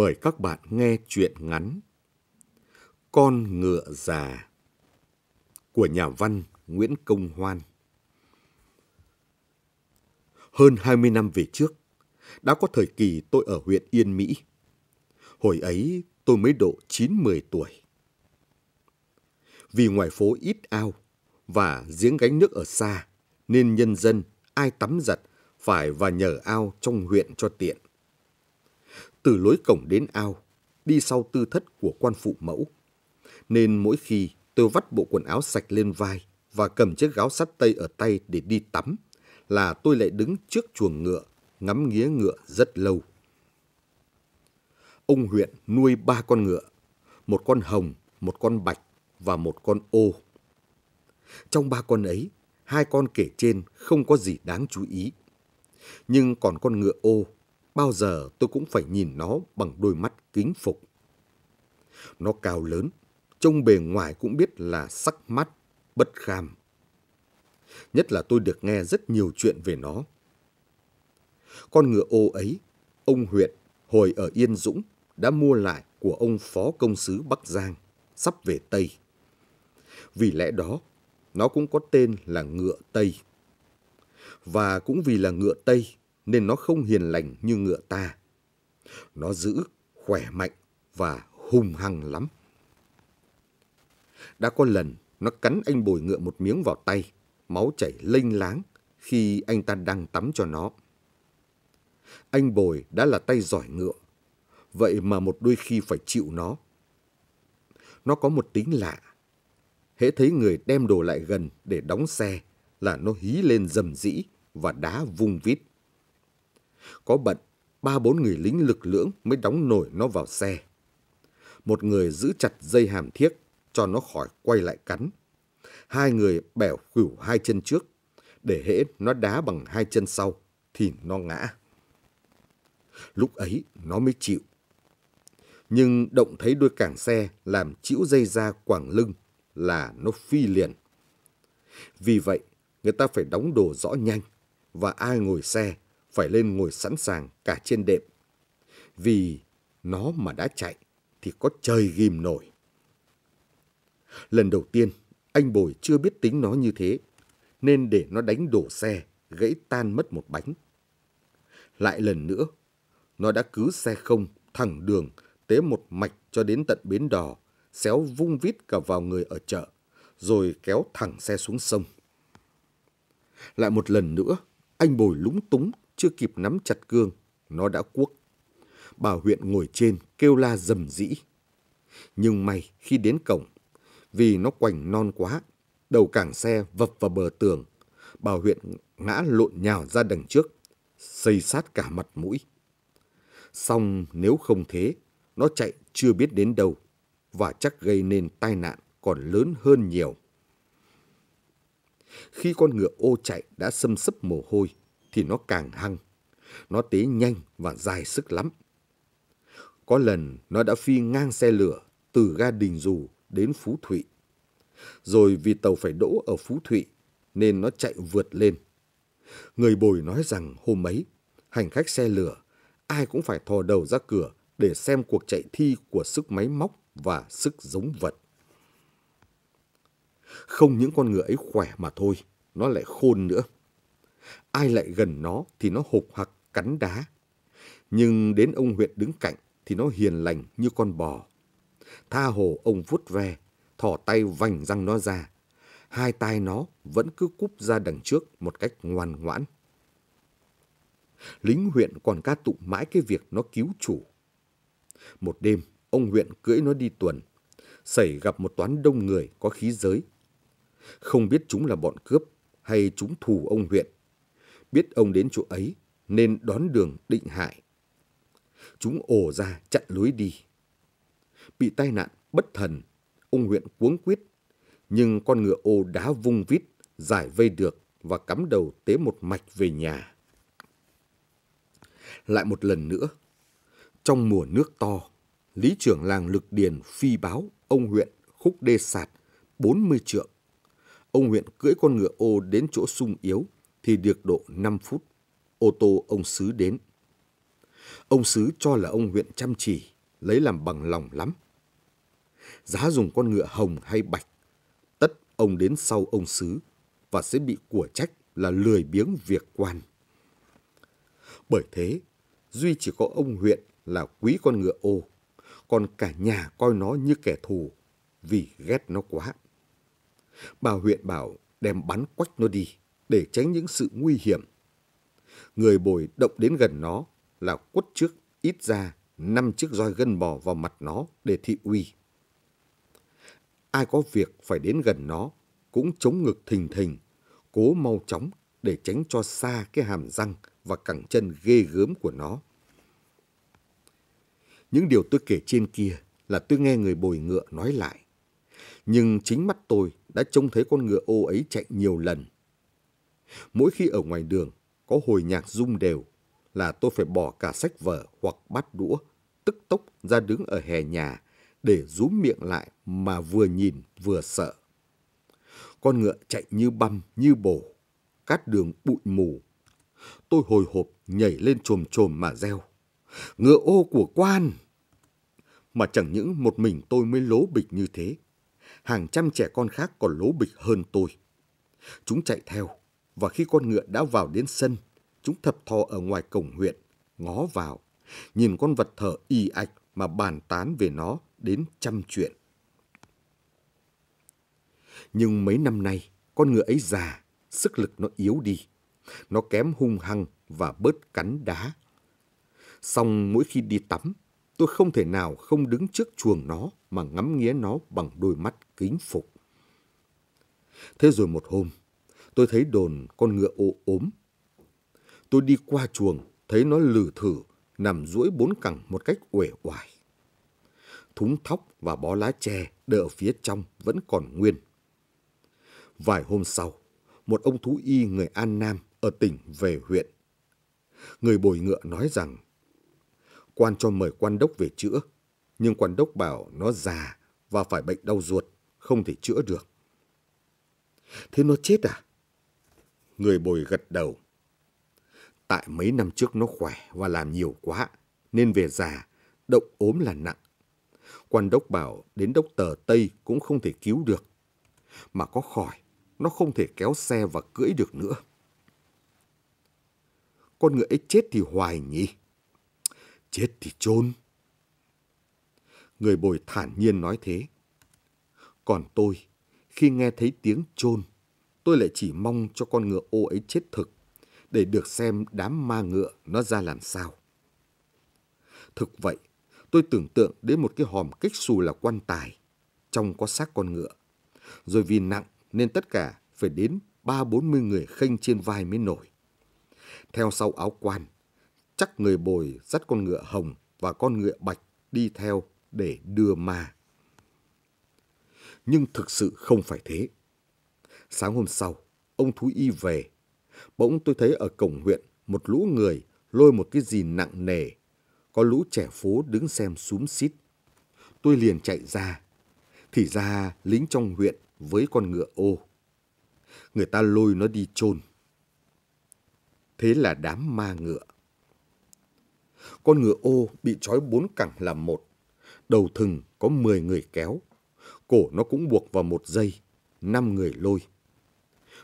mời các bạn nghe truyện ngắn Con ngựa già của nhà văn Nguyễn Công Hoan. Hơn 20 năm về trước, đã có thời kỳ tôi ở huyện Yên Mỹ. Hồi ấy tôi mới độ 9-10 tuổi. Vì ngoài phố ít ao và giếng gánh nước ở xa, nên nhân dân ai tắm giặt phải và nhờ ao trong huyện cho tiện từ lối cổng đến ao, đi sau tư thất của quan phụ mẫu. Nên mỗi khi tôi vắt bộ quần áo sạch lên vai và cầm chiếc gáo sắt tây ở tay để đi tắm, là tôi lại đứng trước chuồng ngựa, ngắm nghía ngựa rất lâu. Ông huyện nuôi ba con ngựa, một con hồng, một con bạch và một con ô. Trong ba con ấy, hai con kể trên không có gì đáng chú ý. Nhưng còn con ngựa ô bao giờ tôi cũng phải nhìn nó bằng đôi mắt kính phục. Nó cao lớn, trông bề ngoài cũng biết là sắc mắt, bất kham. Nhất là tôi được nghe rất nhiều chuyện về nó. Con ngựa ô ấy, ông Huyện, hồi ở Yên Dũng, đã mua lại của ông phó công sứ Bắc Giang, sắp về Tây. Vì lẽ đó, nó cũng có tên là ngựa Tây. Và cũng vì là ngựa Tây nên nó không hiền lành như ngựa ta. Nó giữ, khỏe mạnh và hung hăng lắm. Đã có lần nó cắn anh bồi ngựa một miếng vào tay, máu chảy lênh láng khi anh ta đang tắm cho nó. Anh bồi đã là tay giỏi ngựa, vậy mà một đôi khi phải chịu nó. Nó có một tính lạ. Hễ thấy người đem đồ lại gần để đóng xe là nó hí lên rầm rĩ và đá vung vít. Có bận, ba bốn người lính lực lưỡng mới đóng nổi nó vào xe. Một người giữ chặt dây hàm thiếc cho nó khỏi quay lại cắn. Hai người bẻo khủu hai chân trước, để hễ nó đá bằng hai chân sau thì nó ngã. Lúc ấy nó mới chịu. Nhưng động thấy đuôi càng xe làm chĩu dây ra quảng lưng là nó phi liền. Vì vậy, người ta phải đóng đồ rõ nhanh và ai ngồi xe phải lên ngồi sẵn sàng cả trên đệm. Vì nó mà đã chạy thì có trời ghim nổi. Lần đầu tiên, anh Bồi chưa biết tính nó như thế, nên để nó đánh đổ xe, gãy tan mất một bánh. Lại lần nữa, nó đã cứ xe không, thẳng đường, tế một mạch cho đến tận bến đò, xéo vung vít cả vào người ở chợ, rồi kéo thẳng xe xuống sông. Lại một lần nữa, anh Bồi lúng túng chưa kịp nắm chặt cương, nó đã cuốc. Bà huyện ngồi trên kêu la rầm rĩ. Nhưng may khi đến cổng, vì nó quành non quá, đầu cảng xe vập vào bờ tường, bà huyện ngã lộn nhào ra đằng trước, xây sát cả mặt mũi. Xong nếu không thế, nó chạy chưa biết đến đâu và chắc gây nên tai nạn còn lớn hơn nhiều. Khi con ngựa ô chạy đã xâm sấp mồ hôi, thì nó càng hăng. Nó tế nhanh và dài sức lắm. Có lần nó đã phi ngang xe lửa từ ga Đình Dù đến Phú Thụy. Rồi vì tàu phải đỗ ở Phú Thụy nên nó chạy vượt lên. Người bồi nói rằng hôm ấy, hành khách xe lửa, ai cũng phải thò đầu ra cửa để xem cuộc chạy thi của sức máy móc và sức giống vật. Không những con ngựa ấy khỏe mà thôi, nó lại khôn nữa. Ai lại gần nó thì nó hục hoặc cắn đá. Nhưng đến ông huyện đứng cạnh thì nó hiền lành như con bò. Tha hồ ông vuốt ve, thỏ tay vành răng nó ra. Hai tai nó vẫn cứ cúp ra đằng trước một cách ngoan ngoãn. Lính huyện còn ca tụng mãi cái việc nó cứu chủ. Một đêm, ông huyện cưỡi nó đi tuần. Xảy gặp một toán đông người có khí giới. Không biết chúng là bọn cướp hay chúng thù ông huyện biết ông đến chỗ ấy nên đón đường định hại. Chúng ổ ra chặn lối đi. Bị tai nạn bất thần, ông huyện cuống quýt, nhưng con ngựa ô đá vung vít giải vây được và cắm đầu tế một mạch về nhà. Lại một lần nữa, trong mùa nước to, Lý trưởng làng Lực Điền phi báo ông huyện khúc đê sạt 40 trượng. Ông huyện cưỡi con ngựa ô đến chỗ sung yếu thì được độ 5 phút, ô tô ông Sứ đến. Ông Sứ cho là ông huyện chăm chỉ, lấy làm bằng lòng lắm. Giá dùng con ngựa hồng hay bạch, tất ông đến sau ông Sứ và sẽ bị của trách là lười biếng việc quan. Bởi thế, duy chỉ có ông huyện là quý con ngựa ô, còn cả nhà coi nó như kẻ thù vì ghét nó quá. Bà huyện bảo đem bắn quách nó đi để tránh những sự nguy hiểm. Người bồi động đến gần nó là quất trước ít ra năm chiếc roi gân bò vào mặt nó để thị uy. Ai có việc phải đến gần nó cũng chống ngực thình thình, cố mau chóng để tránh cho xa cái hàm răng và cẳng chân ghê gớm của nó. Những điều tôi kể trên kia là tôi nghe người bồi ngựa nói lại. Nhưng chính mắt tôi đã trông thấy con ngựa ô ấy chạy nhiều lần Mỗi khi ở ngoài đường, có hồi nhạc rung đều là tôi phải bỏ cả sách vở hoặc bát đũa, tức tốc ra đứng ở hè nhà để rúm miệng lại mà vừa nhìn vừa sợ. Con ngựa chạy như băm, như bổ, cát đường bụi mù. Tôi hồi hộp nhảy lên trồm trồm mà reo. Ngựa ô của quan! Mà chẳng những một mình tôi mới lố bịch như thế. Hàng trăm trẻ con khác còn lố bịch hơn tôi. Chúng chạy theo, và khi con ngựa đã vào đến sân, chúng thập thò ở ngoài cổng huyện, ngó vào, nhìn con vật thở y ạch mà bàn tán về nó đến trăm chuyện. Nhưng mấy năm nay, con ngựa ấy già, sức lực nó yếu đi. Nó kém hung hăng và bớt cắn đá. Xong mỗi khi đi tắm, tôi không thể nào không đứng trước chuồng nó mà ngắm nghía nó bằng đôi mắt kính phục. Thế rồi một hôm, tôi thấy đồn con ngựa ô ốm. Tôi đi qua chuồng, thấy nó lử thử, nằm duỗi bốn cẳng một cách uể oải. Thúng thóc và bó lá tre đỡ phía trong vẫn còn nguyên. Vài hôm sau, một ông thú y người An Nam ở tỉnh về huyện. Người bồi ngựa nói rằng, quan cho mời quan đốc về chữa, nhưng quan đốc bảo nó già và phải bệnh đau ruột, không thể chữa được. Thế nó chết à? Người bồi gật đầu. Tại mấy năm trước nó khỏe và làm nhiều quá, nên về già, động ốm là nặng. Quan đốc bảo đến đốc tờ Tây cũng không thể cứu được. Mà có khỏi, nó không thể kéo xe và cưỡi được nữa. Con người ấy chết thì hoài nhỉ? Chết thì chôn. Người bồi thản nhiên nói thế. Còn tôi, khi nghe thấy tiếng chôn, tôi lại chỉ mong cho con ngựa ô ấy chết thực, để được xem đám ma ngựa nó ra làm sao. Thực vậy, tôi tưởng tượng đến một cái hòm kích xù là quan tài, trong có xác con ngựa. Rồi vì nặng nên tất cả phải đến ba bốn mươi người khênh trên vai mới nổi. Theo sau áo quan, chắc người bồi dắt con ngựa hồng và con ngựa bạch đi theo để đưa ma. Nhưng thực sự không phải thế. Sáng hôm sau, ông thú y về. Bỗng tôi thấy ở cổng huyện một lũ người lôi một cái gì nặng nề. Có lũ trẻ phố đứng xem xúm xít. Tôi liền chạy ra. Thì ra lính trong huyện với con ngựa ô. Người ta lôi nó đi chôn. Thế là đám ma ngựa. Con ngựa ô bị trói bốn cẳng là một. Đầu thừng có 10 người kéo. Cổ nó cũng buộc vào một dây, năm người lôi.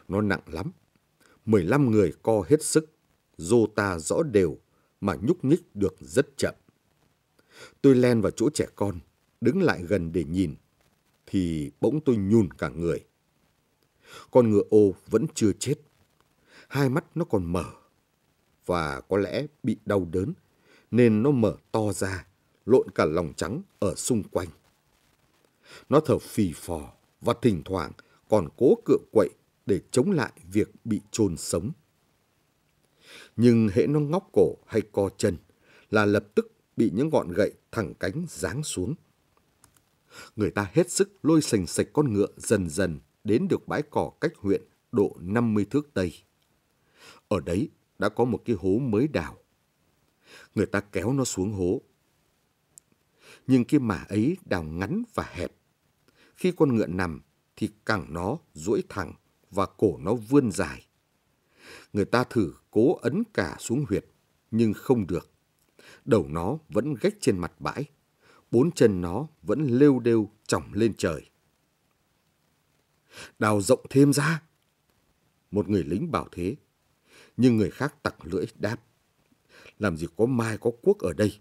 Nó nặng lắm. 15 người co hết sức, dô ta rõ đều mà nhúc nhích được rất chậm. Tôi len vào chỗ trẻ con, đứng lại gần để nhìn, thì bỗng tôi nhùn cả người. Con ngựa ô vẫn chưa chết. Hai mắt nó còn mở, và có lẽ bị đau đớn, nên nó mở to ra, lộn cả lòng trắng ở xung quanh. Nó thở phì phò và thỉnh thoảng còn cố cựa quậy để chống lại việc bị chôn sống. Nhưng hễ nó ngóc cổ hay co chân là lập tức bị những ngọn gậy thẳng cánh giáng xuống. Người ta hết sức lôi sành sạch con ngựa dần dần đến được bãi cỏ cách huyện độ 50 thước Tây. Ở đấy đã có một cái hố mới đào. Người ta kéo nó xuống hố. Nhưng cái mả ấy đào ngắn và hẹp. Khi con ngựa nằm thì cẳng nó duỗi thẳng và cổ nó vươn dài. Người ta thử cố ấn cả xuống huyệt, nhưng không được. Đầu nó vẫn gách trên mặt bãi, bốn chân nó vẫn lêu đêu chỏng lên trời. Đào rộng thêm ra. Một người lính bảo thế, nhưng người khác tặc lưỡi đáp. Làm gì có mai có quốc ở đây,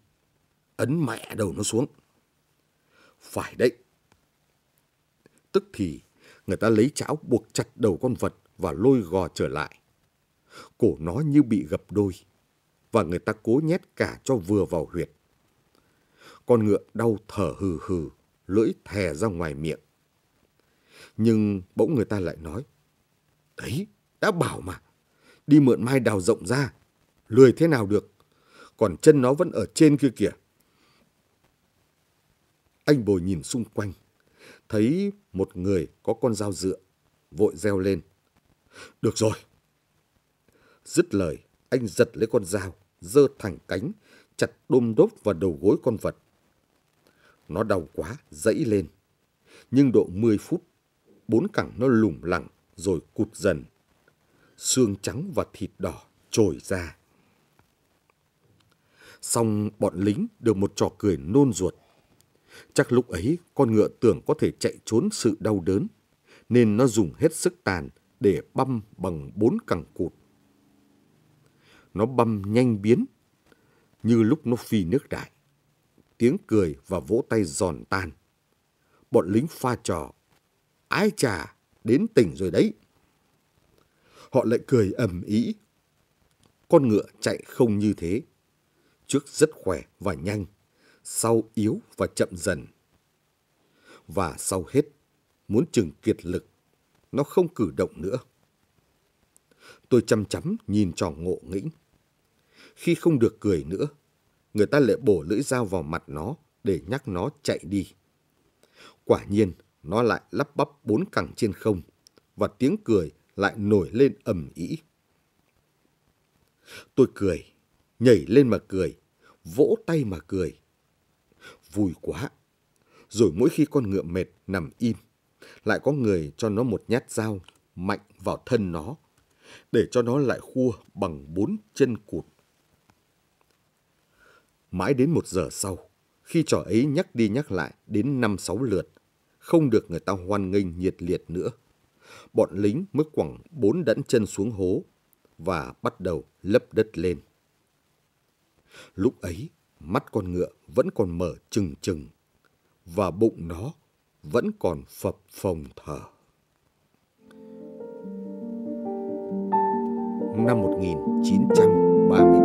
ấn mẹ đầu nó xuống. Phải đấy. Tức thì người ta lấy chảo buộc chặt đầu con vật và lôi gò trở lại. Cổ nó như bị gập đôi, và người ta cố nhét cả cho vừa vào huyệt. Con ngựa đau thở hừ hừ, lưỡi thè ra ngoài miệng. Nhưng bỗng người ta lại nói, Đấy, đã bảo mà, đi mượn mai đào rộng ra, lười thế nào được, còn chân nó vẫn ở trên kia kìa. Anh bồi nhìn xung quanh, thấy một người có con dao dựa, vội reo lên. Được rồi. Dứt lời, anh giật lấy con dao, giơ thẳng cánh, chặt đôm đốp vào đầu gối con vật. Nó đau quá, dẫy lên. Nhưng độ 10 phút, bốn cẳng nó lủng lẳng rồi cụt dần. Xương trắng và thịt đỏ trồi ra. Xong bọn lính được một trò cười nôn ruột. Chắc lúc ấy con ngựa tưởng có thể chạy trốn sự đau đớn, nên nó dùng hết sức tàn để băm bằng bốn cẳng cụt. Nó băm nhanh biến, như lúc nó phi nước đại. Tiếng cười và vỗ tay giòn tan. Bọn lính pha trò. Ái chà, đến tỉnh rồi đấy. Họ lại cười ầm ý. Con ngựa chạy không như thế. Trước rất khỏe và nhanh sau yếu và chậm dần. Và sau hết, muốn chừng kiệt lực, nó không cử động nữa. Tôi chăm chắm nhìn trò ngộ nghĩnh. Khi không được cười nữa, người ta lại bổ lưỡi dao vào mặt nó để nhắc nó chạy đi. Quả nhiên, nó lại lắp bắp bốn cẳng trên không, và tiếng cười lại nổi lên ầm ĩ. Tôi cười, nhảy lên mà cười, vỗ tay mà cười, vui quá. Rồi mỗi khi con ngựa mệt nằm im, lại có người cho nó một nhát dao mạnh vào thân nó, để cho nó lại khua bằng bốn chân cụt. Mãi đến một giờ sau, khi trò ấy nhắc đi nhắc lại đến năm sáu lượt, không được người ta hoan nghênh nhiệt liệt nữa. Bọn lính mới quẳng bốn đẫn chân xuống hố và bắt đầu lấp đất lên. Lúc ấy, mắt con ngựa vẫn còn mở trừng trừng và bụng nó vẫn còn phập phồng thở. Năm 1930